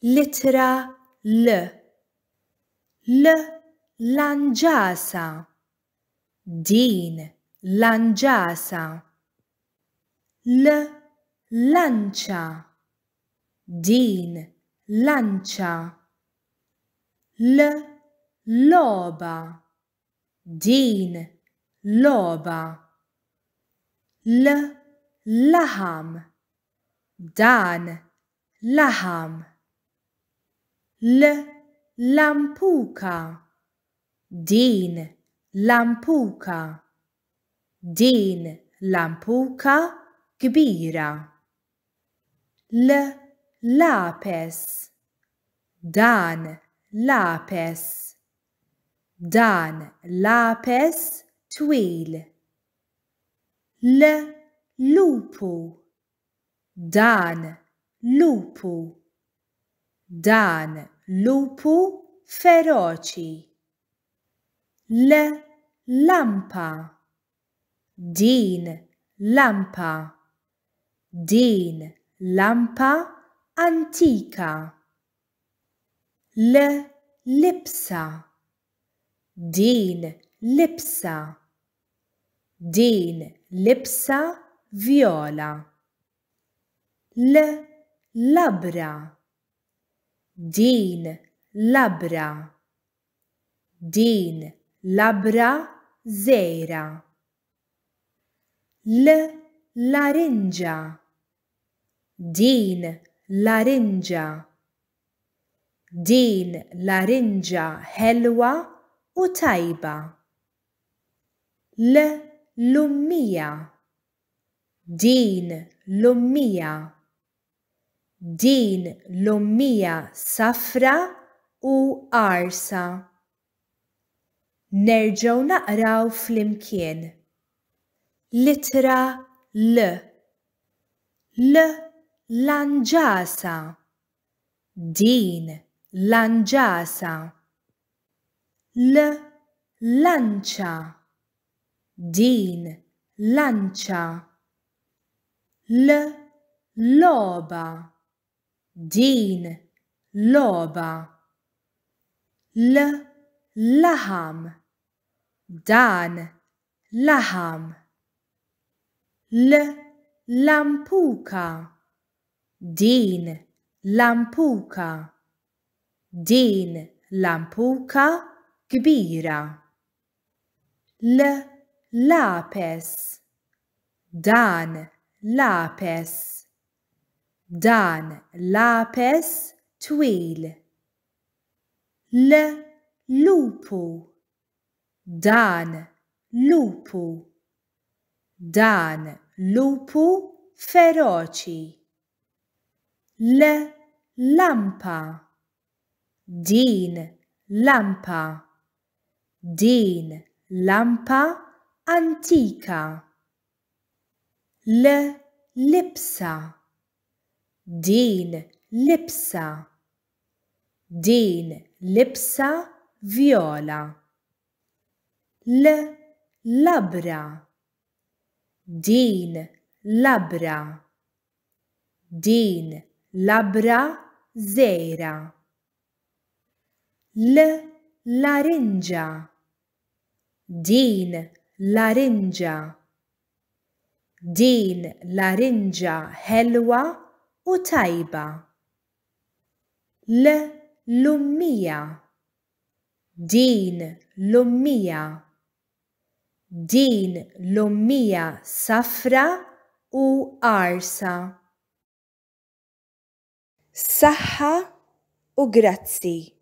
Lettera L. L. Langiasa. Din. Langiasa. L. Lancia. Din. Lancia. L. Loba. Din. Loba. L. Laham. Dan. Laham. l-lampuka. Din lampuka. Din lampuka kbira. L-lapes. Dan lapes. Dan lapes twil. L-lupu. Dan lupu Dan, lupu, feroci. L, lampa. Din, lampa. Din, lampa antica. L, lipsa. Din, lipsa. Din, lipsa viola. L, labra. din labra din labra zejra l larinġa din larinġa din larinġa helwa u tajba l lummija din lummija din l ummija safra u arsa. Nerġaw naqraw fl-imkien. Litra L. L lanġasa. Din lanġasa. L lanċa. Din lanċa. L loba din loba l laham dan laham. l lampuka din lampuka din lampuka kbira l lapes dan lapes دان لابس طويل ل lupo dan lupo dan lupo feroci l lampa din lampa din lampa antica l lipsa din lipsa din lipsa viola l labra din labra din labra zera l larinġa din larinġa din larinġa helwa u tajba. L lummija. Din lummija. Din lummija safra u arsa. Saħħa u grazzi.